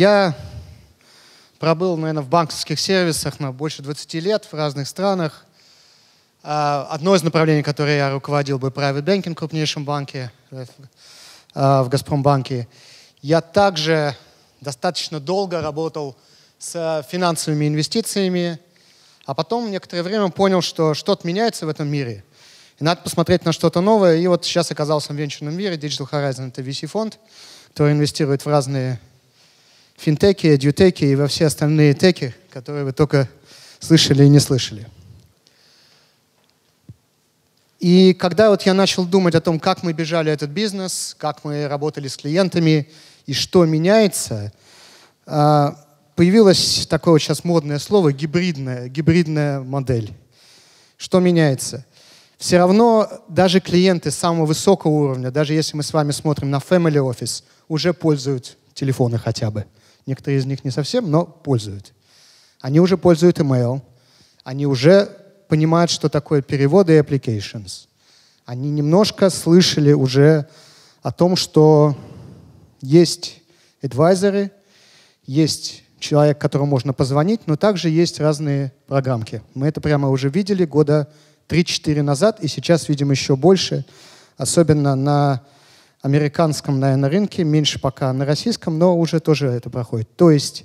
Я пробыл, наверное, в банковских сервисах на больше 20 лет в разных странах. А, одно из направлений, которое я руководил, был private banking в крупнейшем банке, э, а, в Газпромбанке. Я также достаточно долго работал с финансовыми инвестициями, а потом некоторое время понял, что что-то меняется в этом мире, и надо посмотреть на что-то новое. И вот сейчас оказался в венчурном мире. Digital Horizon — это VC-фонд, который инвестирует в разные финтеки, эдютеки и во все остальные теки, которые вы только слышали и не слышали. И когда вот я начал думать о том, как мы бежали этот бизнес, как мы работали с клиентами и что меняется, а, появилось такое вот сейчас модное слово гибридная, гибридная модель. Что меняется? Все равно даже клиенты самого высокого уровня, даже если мы с вами смотрим на Family Office, уже пользуют телефоны хотя бы. Некоторые из них не совсем, но пользуют. Они уже пользуют email, они уже понимают, что такое переводы и applications. Они немножко слышали уже о том, что есть адвайзеры, есть человек, которому можно позвонить, но также есть разные программки. Мы это прямо уже видели года 3-4 назад, и сейчас видим еще больше, особенно на американском, наверное, рынке, меньше пока на российском, но уже тоже это проходит. То есть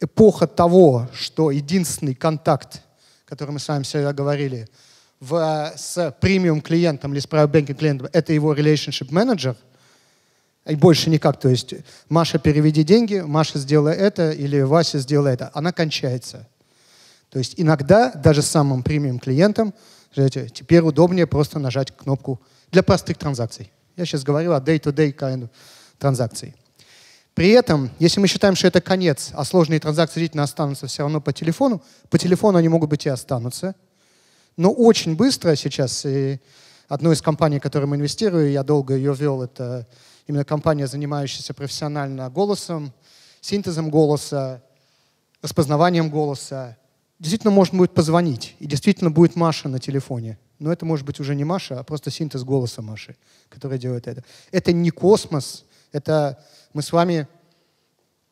эпоха того, что единственный контакт, который мы с вами всегда говорили, в, с премиум клиентом или с private banking клиентом, это его relationship manager и больше никак. То есть Маша, переведи деньги, Маша, сделай это, или Вася, сделай это. Она кончается. То есть иногда даже самым премиум клиентам знаете, теперь удобнее просто нажать кнопку для простых транзакций. Я сейчас говорю о day-to-day -day kind of транзакции. При этом, если мы считаем, что это конец, а сложные транзакции действительно останутся все равно по телефону, по телефону они могут быть и останутся. Но очень быстро сейчас, и э, одну из компаний, в которую мы инвестирую, я долго ее вел, это именно компания, занимающаяся профессионально голосом, синтезом голоса, распознаванием голоса. Действительно можно будет позвонить, и действительно будет Маша на телефоне – но это может быть уже не Маша, а просто синтез голоса Маши, который делает это. Это не космос, это мы с вами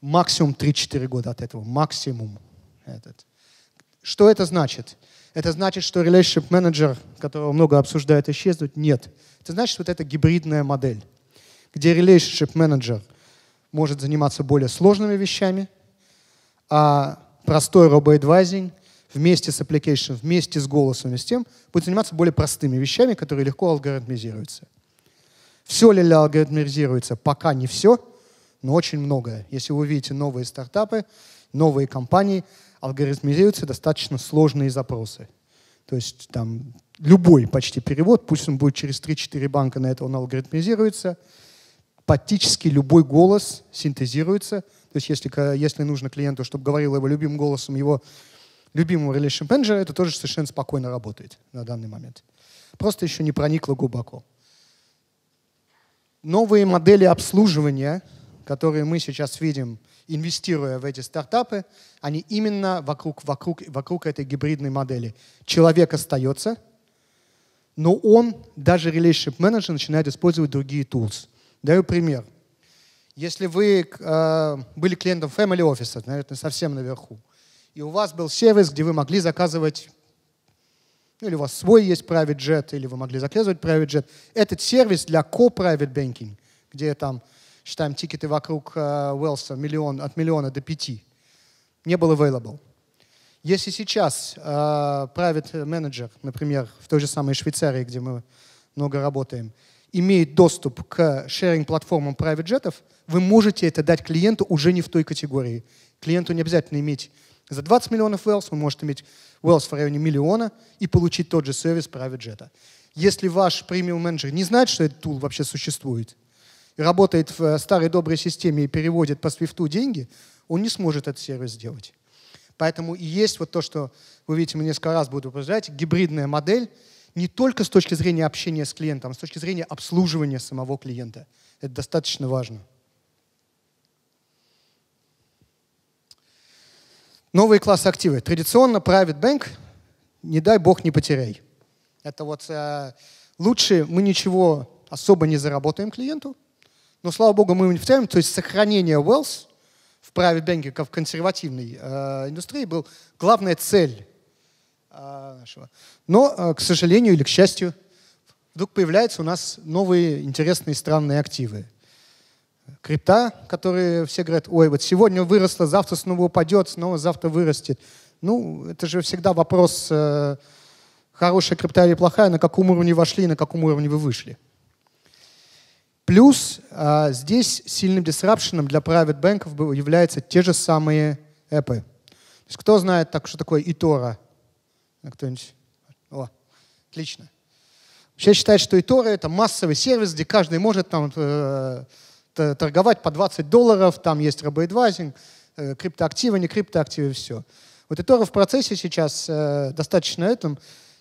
максимум 3-4 года от этого, максимум этот. Что это значит? Это значит, что relationship менеджер, которого много обсуждают, исчезнут? Нет. Это значит, вот эта гибридная модель, где relationship менеджер может заниматься более сложными вещами, а простой робоэдвайзинг — вместе с application, вместе с голосом и с тем, будет заниматься более простыми вещами, которые легко алгоритмизируются. Все ли алгоритмизируется? Пока не все, но очень многое. Если вы увидите новые стартапы, новые компании, алгоритмизируются достаточно сложные запросы. То есть там любой почти перевод, пусть он будет через 3-4 банка, на это он алгоритмизируется. Практически любой голос синтезируется. То есть если, если нужно клиенту, чтобы говорил его любимым голосом его любимому Relation Manager это тоже совершенно спокойно работает на данный момент. Просто еще не проникло глубоко. Новые модели обслуживания, которые мы сейчас видим, инвестируя в эти стартапы, они именно вокруг, вокруг, вокруг этой гибридной модели. Человек остается, но он, даже relationship менеджер, начинает использовать другие tools. Даю пример. Если вы э, были клиентом Family Office, наверное, совсем наверху, и у вас был сервис, где вы могли заказывать, ну, или у вас свой есть private jet, или вы могли заказывать private jet. Этот сервис для co-private banking, где там считаем тикеты вокруг э, Уэллса миллион, от миллиона до пяти, не был available. Если сейчас э, private Manager, например, в той же самой Швейцарии, где мы много работаем, имеет доступ к шеринг-платформам private jetов, вы можете это дать клиенту уже не в той категории. Клиенту не обязательно иметь за 20 миллионов Wells вы можете иметь Wells в районе миллиона и получить тот же сервис Private Jet. Если ваш премиум-менеджер не знает, что этот тул вообще существует, и работает в э, старой доброй системе и переводит по свифту деньги, он не сможет этот сервис сделать. Поэтому и есть вот то, что вы видите, мы несколько раз буду повторять, гибридная модель не только с точки зрения общения с клиентом, а с точки зрения обслуживания самого клиента. Это достаточно важно. Новые классы активы. Традиционно private bank, не дай бог, не потеряй. Это вот э, лучше мы ничего особо не заработаем клиенту, но, слава богу, мы его не потеряем. То есть сохранение wealth в private banking, как в консервативной э, индустрии, был главная цель э, нашего. Но, э, к сожалению или к счастью, вдруг появляются у нас новые интересные странные активы крипта, которые все говорят, ой, вот сегодня выросло, а завтра снова упадет, снова завтра вырастет. Ну, это же всегда вопрос, э, хорошая крипта или плохая, на каком уровне вошли, и на каком уровне вы вышли. Плюс э, здесь сильным дисрапшеном для private банков являются те же самые эпы. То есть кто знает, так, что такое Итора? А, кто-нибудь? О, отлично. Вообще считают, что Итора — это массовый сервис, где каждый может там... Э, Э, торговать по 20 долларов, там есть рабоэдвайзинг, э, криптоактивы, не криптоактивы, все. Вот и Тора в процессе сейчас э, достаточно этом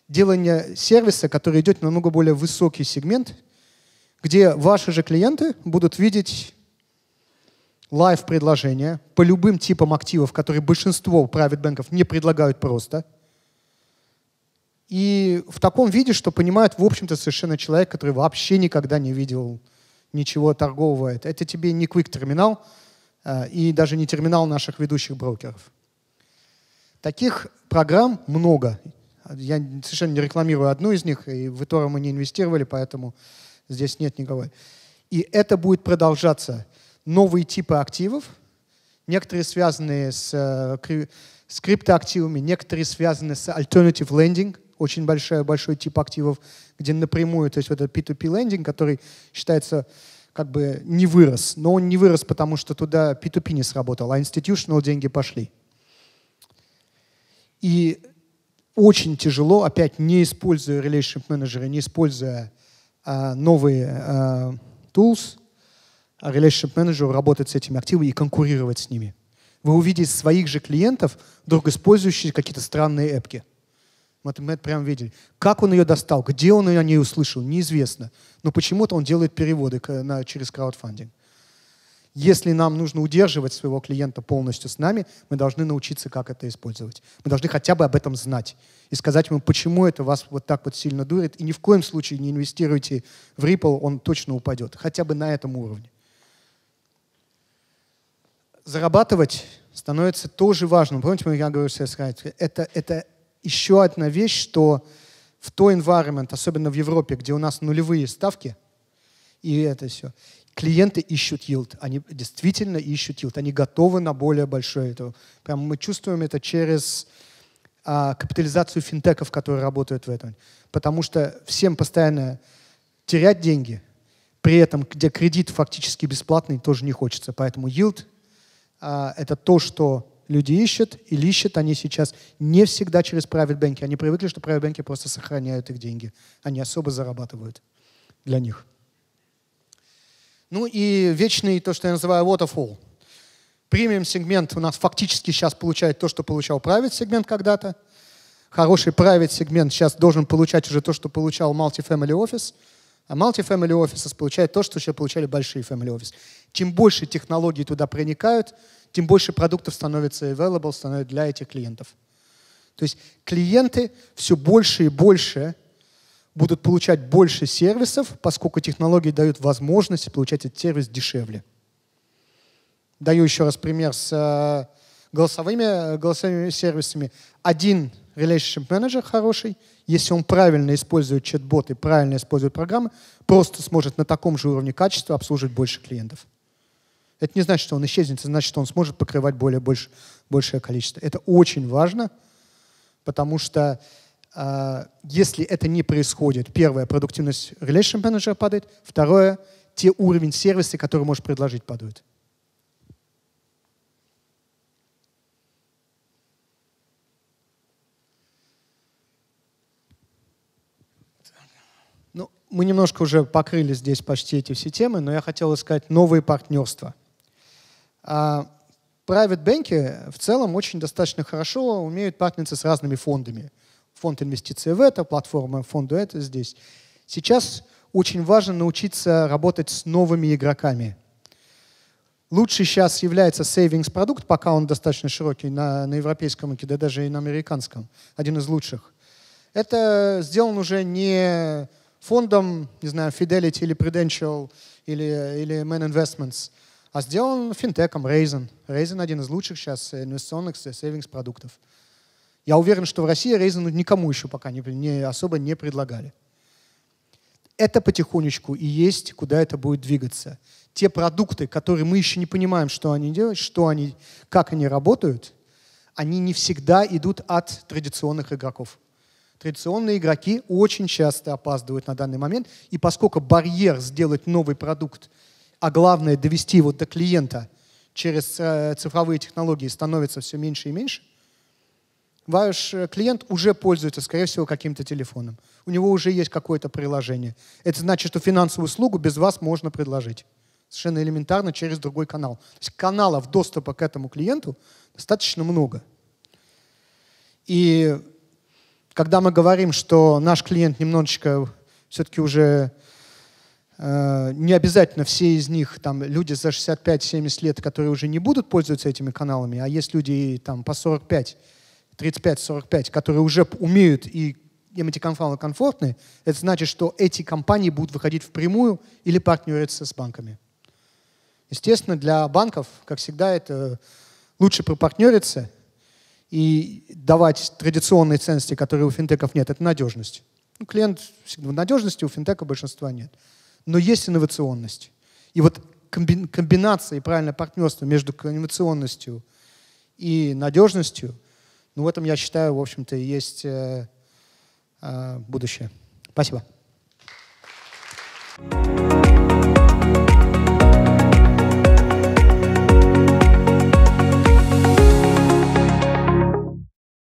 делания сервиса, который идет на намного более высокий сегмент, где ваши же клиенты будут видеть лайв-предложения по любым типам активов, которые большинство private банков не предлагают просто. И в таком виде, что понимает, в общем-то, совершенно человек, который вообще никогда не видел ничего торгового. Это тебе не квик-терминал э, и даже не терминал наших ведущих брокеров. Таких программ много. Я совершенно не рекламирую одну из них, и в Etoro мы не инвестировали, поэтому здесь нет никого. И это будет продолжаться. Новые типы активов, некоторые связанные с, э, с криптоактивами, некоторые связаны с alternative lending, очень большой, большой тип активов, где напрямую, то есть вот этот P2P лендинг, который считается как бы не вырос. Но он не вырос, потому что туда P2P не сработал, а institutional деньги пошли. И очень тяжело, опять не используя relationship менеджеры, не используя а, новые а, tools, а relationship менеджеру работать с этими активами и конкурировать с ними. Вы увидите своих же клиентов, вдруг использующие какие-то странные эпки. Вот мы это прям видели. Как он ее достал, где он ее о ней услышал, неизвестно. Но почему-то он делает переводы на, через краудфандинг. Если нам нужно удерживать своего клиента полностью с нами, мы должны научиться, как это использовать. Мы должны хотя бы об этом знать и сказать ему, почему это вас вот так вот сильно дурит. И ни в коем случае не инвестируйте в Ripple, он точно упадет. Хотя бы на этом уровне. Зарабатывать становится тоже важным. Помните, я говорю, что я это, это еще одна вещь, что в то environment, особенно в Европе, где у нас нулевые ставки, и это все, клиенты ищут yield. Они действительно ищут yield. Они готовы на более большое. Это, прям мы чувствуем это через а, капитализацию финтеков, которые работают в этом. Потому что всем постоянно терять деньги, при этом, где кредит фактически бесплатный, тоже не хочется. Поэтому yield а, — это то, что Люди ищут, и ищут они сейчас не всегда через private banking. Они привыкли, что private banking просто сохраняют их деньги. Они особо зарабатывают для них. Ну и вечный, то, что я называю waterfall. Премиум сегмент у нас фактически сейчас получает то, что получал private сегмент когда-то. Хороший private сегмент сейчас должен получать уже то, что получал multifamily office. А multifamily offices получают то, что еще получали большие family office. Чем больше технологий туда проникают, тем больше продуктов становится available становится для этих клиентов. То есть клиенты все больше и больше будут получать больше сервисов, поскольку технологии дают возможность получать этот сервис дешевле. Даю еще раз пример с э, голосовыми, э, голосовыми сервисами. Один relationship менеджер хороший, если он правильно использует чат-бот и правильно использует программы, просто сможет на таком же уровне качества обслуживать больше клиентов. Это не значит, что он исчезнет, это значит, что он сможет покрывать более, больше, большее количество. Это очень важно, потому что э, если это не происходит, первое, продуктивность Relation менеджера падает, второе, те уровень сервиса, который можешь предложить, падают. Ну, мы немножко уже покрыли здесь почти эти все темы, но я хотел искать новые партнерства. А private banking в целом очень достаточно хорошо умеют партнериться с разными фондами. Фонд инвестиций в это, платформа фонда это здесь. Сейчас очень важно научиться работать с новыми игроками. Лучше сейчас является savings продукт, пока он достаточно широкий на, на европейском рынке, да даже и на американском, один из лучших. Это сделан уже не фондом, не знаю, Fidelity или Prudential или, или Man Investments, а сделан финтеком Raisin. Raisin один из лучших сейчас инвестиционных сейвингс продуктов. Я уверен, что в России Raisin никому еще пока не, не, особо не предлагали. Это потихонечку и есть, куда это будет двигаться. Те продукты, которые мы еще не понимаем, что они делают, что они, как они работают, они не всегда идут от традиционных игроков. Традиционные игроки очень часто опаздывают на данный момент, и поскольку барьер сделать новый продукт – а главное довести его до клиента через э, цифровые технологии становится все меньше и меньше, ваш э, клиент уже пользуется, скорее всего, каким-то телефоном. У него уже есть какое-то приложение. Это значит, что финансовую услугу без вас можно предложить. Совершенно элементарно через другой канал. То есть каналов доступа к этому клиенту достаточно много. И когда мы говорим, что наш клиент немножечко все-таки уже Э, не обязательно все из них, там, люди за 65-70 лет, которые уже не будут пользоваться этими каналами, а есть люди там по 45, 35-45, которые уже умеют и им эти каналы комфортны, это значит, что эти компании будут выходить впрямую или партнериться с банками. Естественно, для банков, как всегда, это лучше пропартнериться и давать традиционные ценности, которые у финтеков нет, это надежность. Ну, клиент всегда в надежности, у финтека большинства нет но есть инновационность. И вот комбинация и правильное партнерство между инновационностью и надежностью, ну в этом, я считаю, в общем-то, есть э, э, будущее. Спасибо.